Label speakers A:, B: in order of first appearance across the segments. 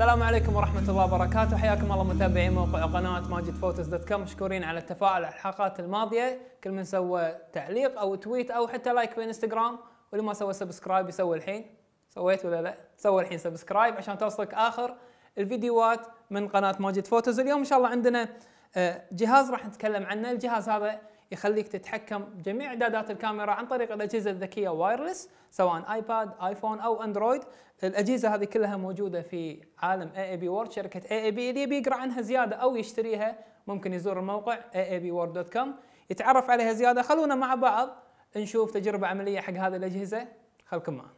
A: السلام عليكم ورحمة الله وبركاته حياكم الله متابعي موقع قناة ماجد فوتوز دوت كوم مشكورين على التفاعل على الحلقات الماضية كل من سوى تعليق أو تويت أو حتى لايك في انستغرام واللي ما سوى سبسكرايب يسوي الحين سويت ولا لا؟ سوي الحين سبسكرايب عشان توصلك آخر الفيديوهات من قناة ماجد فوتوز اليوم إن شاء الله عندنا آه، جهاز راح نتكلم عنه الجهاز هذا يخليك تتحكم جميع اعدادات الكاميرا عن طريق الاجهزه الذكيه وايرلس سواء ايباد ايفون او اندرويد الاجهزه هذه كلها موجوده في عالم اي اي بي وورد شركه اي اي بي اللي بيقرا عنها زياده او يشتريها ممكن يزور الموقع اي اي بي وورد دوت كوم يتعرف عليها زياده خلونا مع بعض نشوف تجربه عمليه حق هذه الاجهزه خلكم معنا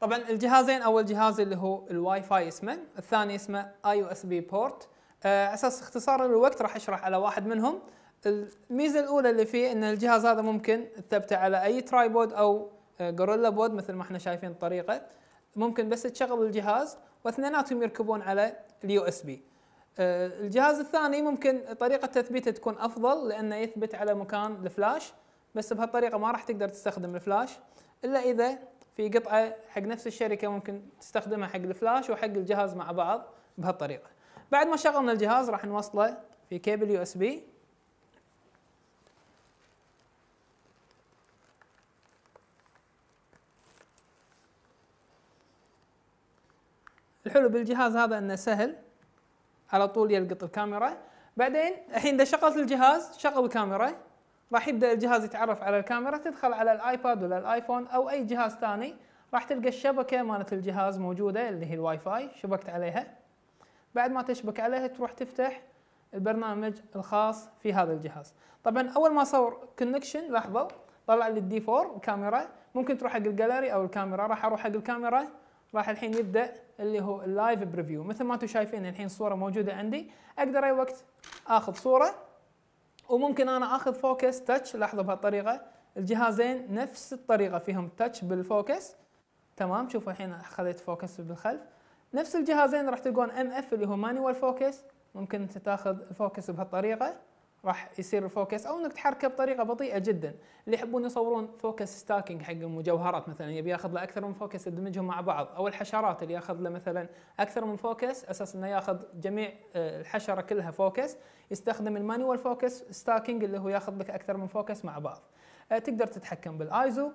A: طبعا الجهازين اول جهاز اللي هو الواي فاي اسمه الثاني اسمه اي او اس بي بورت على اساس اختصار الوقت راح اشرح على واحد منهم الميزه الاولى اللي فيه ان الجهاز هذا ممكن تثبته على اي ترايبود او جوريلا آه، بود مثل ما احنا شايفين الطريقه ممكن بس تشغل الجهاز واثنيناتهم يركبون على اليو اس بي آه، الجهاز الثاني ممكن طريقه تثبيته تكون افضل لانه يثبت على مكان الفلاش بس بهالطريقه ما راح تقدر تستخدم الفلاش الا اذا في قطعه حق نفس الشركه ممكن تستخدمها حق الفلاش وحق الجهاز مع بعض بهالطريقه بعد ما شغلنا الجهاز راح نوصله في كيبل يو اس بي الحلو بالجهاز هذا انه سهل على طول يلقط الكاميرا بعدين الحين اذا شغلت الجهاز شغل الكاميرا راح يبدا الجهاز يتعرف على الكاميرا تدخل على الايباد ولا الايفون او اي جهاز ثاني راح تلقى الشبكه مالت الجهاز موجوده اللي هي الواي فاي شبكت عليها بعد ما تشبك عليها تروح تفتح البرنامج الخاص في هذا الجهاز طبعا اول ما صور كونكشن لاحظوا طلع لي الدي 4 الكاميرا ممكن تروح حق الجاليري او الكاميرا راح اروح حق الكاميرا راح الحين يبدا اللي هو اللايف بريفيو مثل ما انتم شايفين الحين الصوره موجوده عندي اقدر اي وقت اخذ صوره وممكن انا اخذ فوكس تاتش لاحظوا بهالطريقه الجهازين نفس الطريقه فيهم تاتش بالفوكس تمام شوفوا الحين اخذت فوكس بالخلف نفس الجهازين راح تلقون ام اف اللي هو مانيوال فوكس ممكن انت تاخذ الفوكس بهالطريقه راح يصير الفوكس او انك تحركه بطريقه بطيئه جدا اللي يحبون يصورون فوكس ستاكينج حق المجوهرات مثلا يبي ياخذ له اكثر من فوكس يدمجهم مع بعض او الحشرات اللي ياخذ له مثلا اكثر من فوكس اساس انه ياخذ جميع آه، الحشره كلها فوكس يستخدم المانيوال فوكس ستاكينج اللي هو ياخذ لك اكثر من فوكس مع بعض آه، تقدر تتحكم بالايزو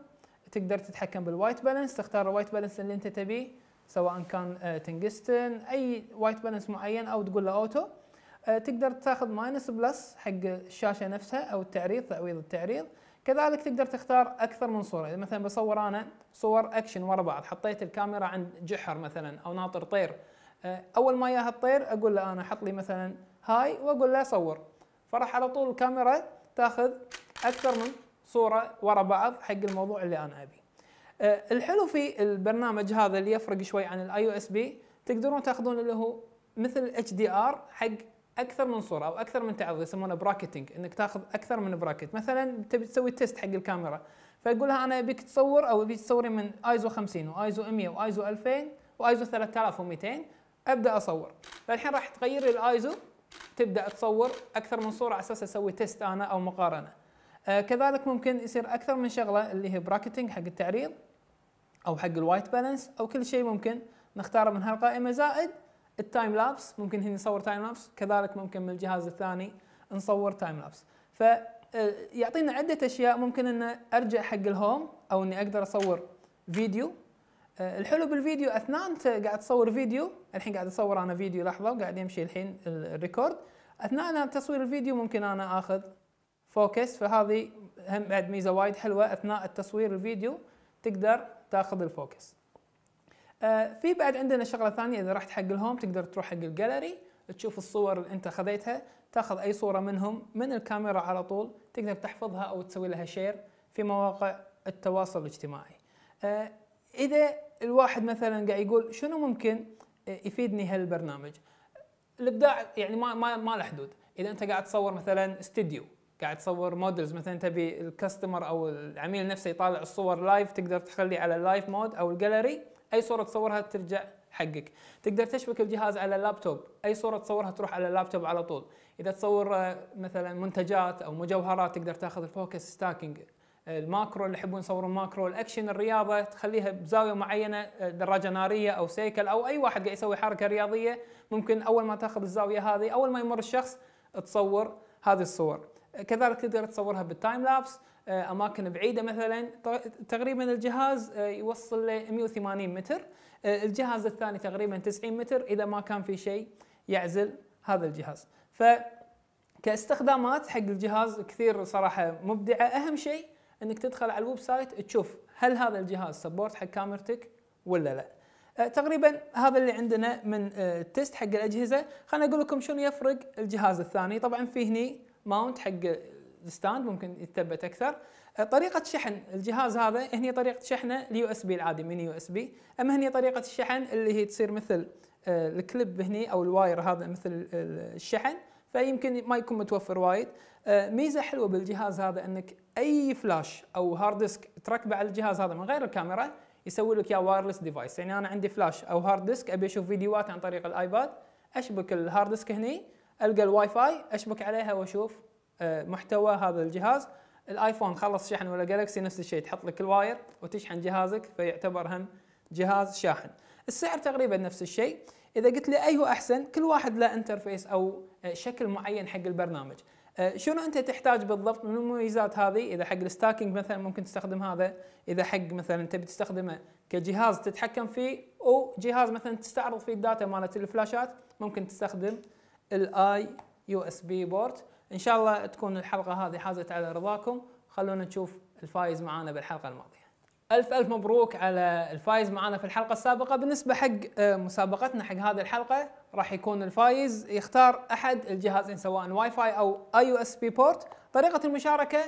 A: تقدر تتحكم بالوايت بالانس تختار الوايت بالانس اللي انت تبيه سواء كان آه، تنجستن اي وايت بالانس معين او تقول له اوتو آه، تقدر تاخذ ماينس بلس حق الشاشه نفسها او التعريض تعويض التعريض كذلك تقدر تختار اكثر من صوره اذا مثلا بصور انا صور اكشن ورا بعض حطيت الكاميرا عند جحر مثلا او ناطر طير آه، اول ما ياها الطير اقول له انا حط لي مثلا هاي واقول له صور فراح على طول الكاميرا تاخذ اكثر من صوره ورا بعض حق الموضوع اللي انا ابي آه، الحلو في البرنامج هذا اللي يفرق شوي عن الاي او اس بي تقدرون تاخذون اللي هو مثل اتش دي ار حق اكثر من صوره او اكثر من تعرض يسمونه براكتنج انك تاخذ اكثر من براكت مثلا تبي تسوي تيست حق الكاميرا فيقولها لها انا ابيك تصور او ابيك تصوري من ايزو 50 وايزو 100 وايزو 2000 وايزو 3200 ابدا اصور فالحين راح تغير الايزو تبدا تصور اكثر من صوره على اساس اسوي تيست انا او مقارنه آه كذلك ممكن يصير اكثر من شغله اللي هي براكتنج حق التعريض او حق الوايت بالانس او كل شيء ممكن نختاره من هالقائمه زائد التايم لابس ممكن هنا نصور تايم لابس كذلك ممكن من الجهاز الثاني نصور تايم لابس ف آه، يعطينا عدة أشياء ممكن أن أرجع حق الهوم أو أني أقدر أصور فيديو آه، الحلو بالفيديو أثناء أنت قاعد تصور فيديو الحين قاعد أصور أنا فيديو لحظة وقاعد يمشي الحين الريكورد أثناء أنا تصوير الفيديو ممكن أنا آخذ فوكس فهذه هم بعد ميزة وايد حلوة أثناء التصوير الفيديو تقدر تاخذ الفوكس آه، في بعد عندنا شغله ثانيه اذا رحت حق الهوم تقدر تروح حق الجاليري تشوف الصور اللي انت خذيتها تاخذ اي صوره منهم من الكاميرا على طول تقدر تحفظها او تسوي لها شير في مواقع التواصل الاجتماعي آه، اذا الواحد مثلا قاعد يقول شنو ممكن آه، يفيدني هالبرنامج الابداع يعني ما ما ما له حدود اذا انت قاعد تصور مثلا استديو قاعد تصور مودلز مثلا تبي الكاستمر او العميل نفسه يطالع الصور لايف تقدر تخلي على اللايف مود او الجاليري اي صوره تصورها ترجع حقك تقدر تشبك الجهاز على اللابتوب اي صوره تصورها تروح على اللابتوب على طول اذا تصور آه، مثلا منتجات او مجوهرات تقدر تاخذ الفوكس ستاكينج آه، الماكرو اللي يحبون يصورون ماكرو الاكشن الرياضه تخليها بزاويه معينه آه، دراجه ناريه او سيكل او اي واحد قاعد يسوي حركه رياضيه ممكن اول ما تاخذ الزاويه هذه اول ما يمر الشخص تصور هذه الصور كذلك تقدر تصورها بالتايم لابس آه، اماكن بعيده مثلا تقريبا الجهاز آه، يوصل ل 180 متر آه، الجهاز الثاني تقريبا 90 متر اذا ما كان في شيء يعزل هذا الجهاز ف كاستخدامات حق الجهاز كثير صراحه مبدعه اهم شيء انك تدخل على الويب سايت تشوف هل هذا الجهاز سبورت حق كاميرتك ولا لا تقريبا هذا اللي عندنا من تيست حق الاجهزه خليني اقول لكم شنو يفرق الجهاز الثاني طبعا في هني ماونت حق ستاند ممكن يتثبت اكثر أه، طريقه شحن الجهاز هذا هني طريقه شحنه اليو اس بي العادي من يو اس بي اما هني طريقه الشحن اللي هي تصير مثل أه، الكليب هني او الواير هذا مثل الشحن فيمكن ما يكون متوفر وايد أه، ميزه حلوه بالجهاز هذا انك اي فلاش او هارد ديسك تركبه على الجهاز هذا من غير الكاميرا يسوي لك يا وايرلس ديفايس يعني انا عندي فلاش او هارد ديسك ابي اشوف فيديوهات عن طريق الايباد اشبك الهارد ديسك هني القى الواي فاي اشبك عليها واشوف محتوى هذا الجهاز الايفون خلص شحن ولا جالكسي نفس الشيء تحط لك الواير وتشحن جهازك فيعتبر هم جهاز شاحن السعر تقريبا نفس الشيء اذا قلت لي اي أيوة هو احسن كل واحد له انترفيس او آه، شكل معين حق البرنامج آه، شنو انت تحتاج بالضبط من المميزات هذه اذا حق الستاكينج مثلا ممكن تستخدم هذا اذا حق مثلا تبي تستخدمه كجهاز تتحكم فيه او جهاز مثلا تستعرض فيه الداتا مالت الفلاشات ممكن تستخدم الاي يو اس بي بورت ان شاء الله تكون الحلقه هذه حازت على رضاكم خلونا نشوف الفايز معانا بالحلقه الماضيه الف الف مبروك على الفايز معانا في الحلقه السابقه بالنسبه حق آه، مسابقتنا حق هذه الحلقه راح يكون الفايز يختار احد الجهازين سواء واي فاي او اي يو اس بي بورت طريقه المشاركه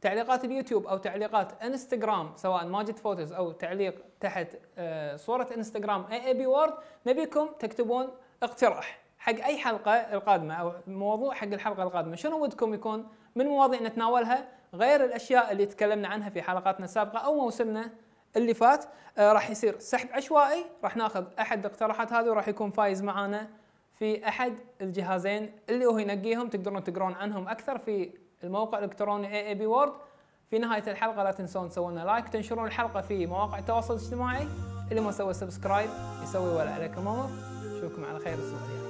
A: تعليقات اليوتيوب او تعليقات انستغرام سواء ماجد فوتوز او تعليق تحت آه، صوره انستغرام اي اي بي وورد نبيكم تكتبون اقتراح حق اي حلقه القادمه او موضوع حق الحلقه القادمه شنو ودكم يكون من مواضيع نتناولها غير الاشياء اللي تكلمنا عنها في حلقاتنا السابقه او موسمنا اللي فات آه راح يصير سحب عشوائي راح ناخذ احد الاقتراحات هذه وراح يكون فايز معانا في احد الجهازين اللي هو ينقيهم تقدرون تقرون عنهم اكثر في الموقع الالكتروني اي اي بي وورد في نهايه الحلقه لا تنسون تسوون لايك تنشرون الحلقه في مواقع التواصل الاجتماعي اللي ما سوى سبسكرايب يسوي ولا عليكم امر اشوفكم على خير الاسبوع الجاي